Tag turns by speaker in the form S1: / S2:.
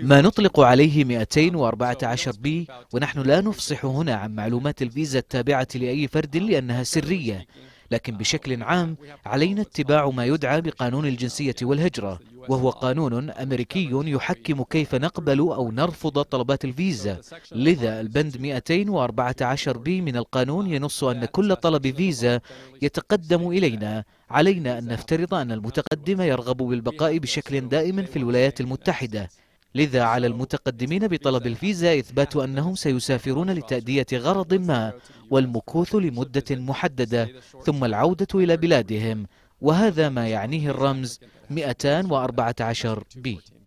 S1: ما نطلق
S2: عليه 214 بي ونحن لا نفصح هنا عن معلومات الفيزا التابعة لأي فرد لأنها سرية لكن بشكل عام علينا اتباع ما يدعى بقانون الجنسية والهجرة وهو قانون أمريكي يحكم كيف نقبل أو نرفض طلبات الفيزا لذا البند 214 بي من القانون ينص أن كل طلب فيزا يتقدم إلينا علينا أن نفترض أن المتقدم يرغب بالبقاء بشكل دائم في الولايات المتحدة لذا على المتقدمين بطلب الفيزا إثبات أنهم سيسافرون لتأدية غرض ما والمكوث لمدة محددة ثم العودة إلى بلادهم وهذا ما يعنيه الرمز 214 بي